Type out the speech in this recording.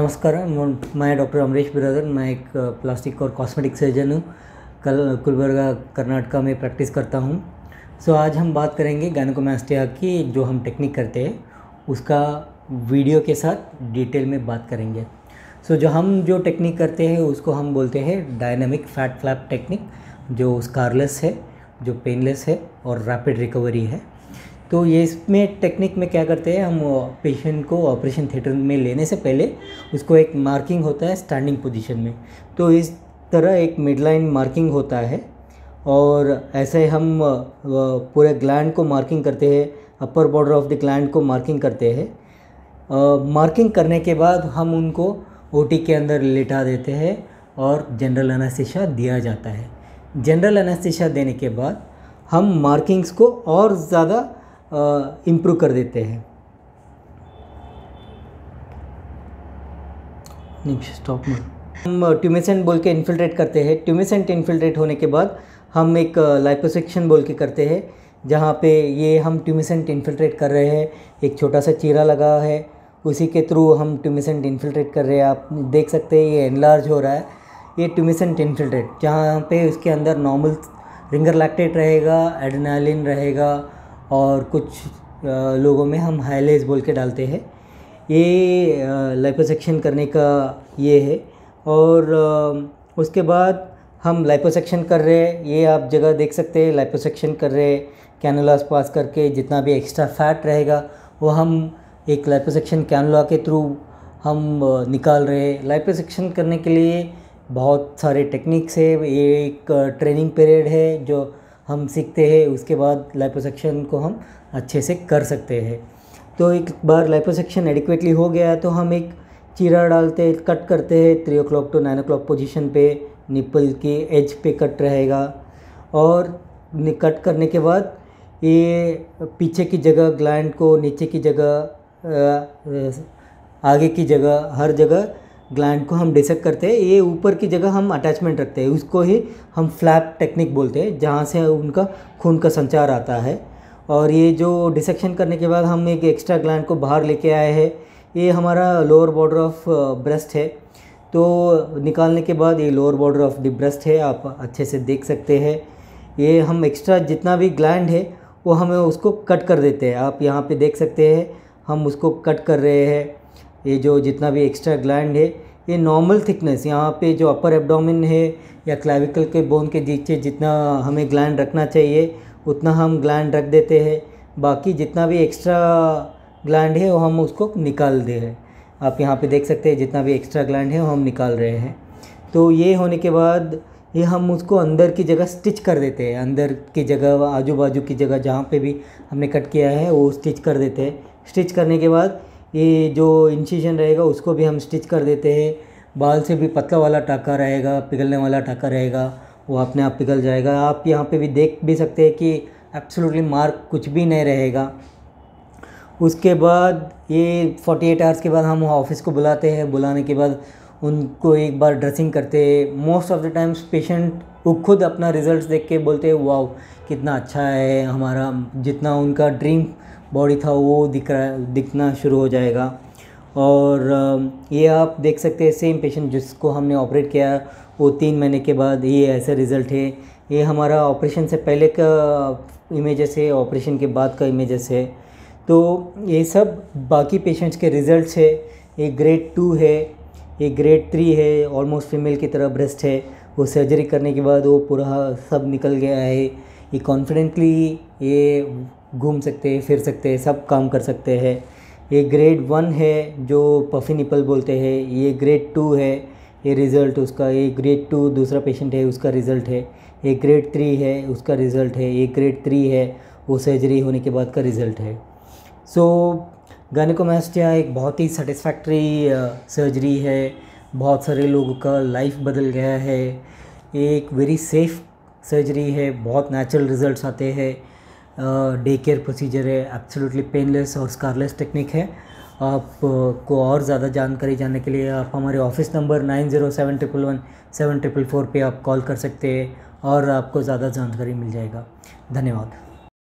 नमस्कार मैं डॉक्टर अमरीश बिरादर मैं एक प्लास्टिक और कॉस्मेटिक सर्जन हूँ कल कुलबर्गा कर्नाटका में प्रैक्टिस करता हूँ सो आज हम बात करेंगे गैनकोमास्टिया की जो हम टेक्निक करते हैं उसका वीडियो के साथ डिटेल में बात करेंगे सो जो हम जो टेक्निक करते हैं उसको हम बोलते हैं डायनामिक फैट फ्लैप टेक्निक जो स्कारलेस है जो पेनलेस है और रैपिड रिकवरी है तो ये इसमें टेक्निक में क्या करते हैं हम पेशेंट को ऑपरेशन थिएटर में लेने से पहले उसको एक मार्किंग होता है स्टैंडिंग पोजीशन में तो इस तरह एक मिडलाइन मार्किंग होता है और ऐसे हम पूरे ग्लैंड को मार्किंग करते हैं upper border of the gland को मार्किंग करते हैं मार्किंग करने के बाद हम उनको ओ के अंदर लेटा देते हैं और जनरल अनास्थिशा दिया जाता है जनरल अनास्थिशा देने के बाद हम मार्किंग्स को और ज़्यादा इम्प्रूव कर देते हैं स्टॉप हम ट्यूमेसेंट बोल के इन्फिल्ट्रेट करते हैं ट्यूमेसेंट इन्फिल्ट्रेट होने के बाद हम एक लाइपोसेक्शन बोल के करते हैं जहाँ पे ये हम ट्यूमेसेंट इन्फिल्ट्रेट कर रहे हैं एक छोटा सा चीरा लगा है उसी के थ्रू हम ट्यूमेसेंट इन्फिल्ट्रेट कर रहे हैं आप देख सकते हैं ये एनलार्ज हो रहा है ये ट्यूमेसेंट इन्फिल्ट्रेट जहाँ पे उसके अंदर नॉर्मल रिंगर लैक्टेट रहेगा एडनालिन रहेगा और कुछ लोगों में हम हाईलेज बोल के डालते हैं ये लाइपोसेक्शन करने का ये है और उसके बाद हम लाइपोसेक्शन कर रहे हैं ये आप जगह देख सकते हैं लाइपोसेक्शन कर रहे हैं कैनोलास पास करके जितना भी एक्स्ट्रा फैट रहेगा वो हम एक लाइपोसेक्शन कैनोला के थ्रू हम निकाल रहे हैं लाइपोसेक्शन करने के लिए बहुत सारे टेक्निक्स है ये एक ट्रेनिंग पीरियड है जो हम सीखते हैं उसके बाद लाइपोसेक्शन को हम अच्छे से कर सकते हैं तो एक बार लाइपोसेक्शन एडिक्वेटली हो गया तो हम एक चीरा डालते कट करते हैं three o'clock to nine o'clock position पर निपल के एज पे कट रहेगा और कट करने के बाद ये पीछे की जगह ग्लैंड को नीचे की जगह आगे की जगह हर जगह ग्लैंड को हम डिसेक्ट करते हैं ये ऊपर की जगह हम अटैचमेंट रखते हैं उसको ही हम फ्लैप टेक्निक बोलते हैं जहाँ से उनका खून का संचार आता है और ये जो डिसेक्शन करने के बाद हम एक एक्स्ट्रा ग्लैंड को बाहर लेके आए हैं ये हमारा लोअर बॉर्डर ऑफ ब्रेस्ट है तो निकालने के बाद ये lower border of the breast है आप अच्छे से देख सकते हैं ये हम एक्स्ट्रा जितना भी ग्लैंड है वो हमें उसको कट कर देते हैं आप यहाँ पे देख सकते हैं हम उसको कट कर रहे हैं ये जो जितना भी एक्स्ट्रा ग्लैंड है ये नॉर्मल थिकनेस यहाँ पे जो अपर एब्डोमिन है या क्लाविकल के बोन के नीचे जितना हमें ग्लैंड रखना चाहिए उतना हम ग्लैंड रख देते हैं बाकी जितना भी एक्स्ट्रा ग्लैंड है वो हम उसको निकाल दे रहे आप यहाँ पे देख सकते हैं जितना भी एक्स्ट्रा ग्लैंड है वो हम निकाल रहे हैं तो ये होने के बाद ये हम उसको अंदर की जगह स्टिच कर देते हैं अंदर की जगह आजू बाजू की जगह जहाँ पे भी हमने कट किया है वो स्टिच कर देते हैं स्टिच करने के बाद ये जो इंसीजन रहेगा उसको भी हम स्टिच कर देते हैं बाल से भी पतला वाला टाका रहेगा पिघलने वाला टाका रहेगा वो अपने आप पिघल जाएगा आप यहाँ पे भी देख भी सकते हैं कि एब्सोलूटली मार्क कुछ भी नहीं रहेगा उसके बाद ये 48 एट आवर्स के बाद हम ऑफिस को बुलाते हैं बुलाने के बाद उनको एक बार ड्रेसिंग करते हैं most of the times patient वो खुद अपना रिजल्ट्स देख के बोलते हैं वाह कितना अच्छा है हमारा जितना उनका ड्रीम बॉडी था वो दिख रहा दिखना शुरू हो जाएगा और ये आप देख सकते हैं सेम पेशेंट जिसको हमने ऑपरेट किया वो तीन महीने के बाद ये ऐसा रिज़ल्ट है ये हमारा ऑपरेशन से पहले का इमेजेस है ऑपरेशन के बाद का इमेजेस है तो ये सब बाकी पेशेंट्स के रिज़ल्ट है ये ग्रेड टू है ये ग्रेड थ्री है ऑलमोस्ट फीमेल की तरह ब्रेस्ट है वो सर्जरी करने के बाद वो पूरा सब निकल गया है ये कॉन्फिडेंटली ये घूम सकते हैं फिर सकते हैं सब काम कर सकते हैं ये ग्रेड वन है जो पफी निपल बोलते हैं ये ग्रेड टू है ये रिज़ल्ट उसका ये ग्रेड टू दूसरा पेशेंट है उसका रिज़ल्ट है ये ग्रेड थ्री है उसका रिज़ल्ट है ये ग्रेड थ्री है वो सर्जरी होने के बाद का रिज़ल्ट है सो so, गायनिकोमास्टिया एक बहुत ही सेटिस्फैक्ट्री सर्जरी uh, है बहुत सारे लोगों का लाइफ बदल गया है ये एक वेरी सेफ़ सर्जरी है बहुत नेचुरल रिज़ल्ट्स आते हैं डे केयर प्रोसीजर है एब्सोल्युटली पेनलेस और स्कारलेस टेक्निक है आप को और ज़्यादा जानकारी जानने के लिए आप हमारे office number nine zero seven triple one seven triple four पर आप कॉल कर सकते हैं और आपको ज़्यादा जानकारी मिल जाएगा धन्यवाद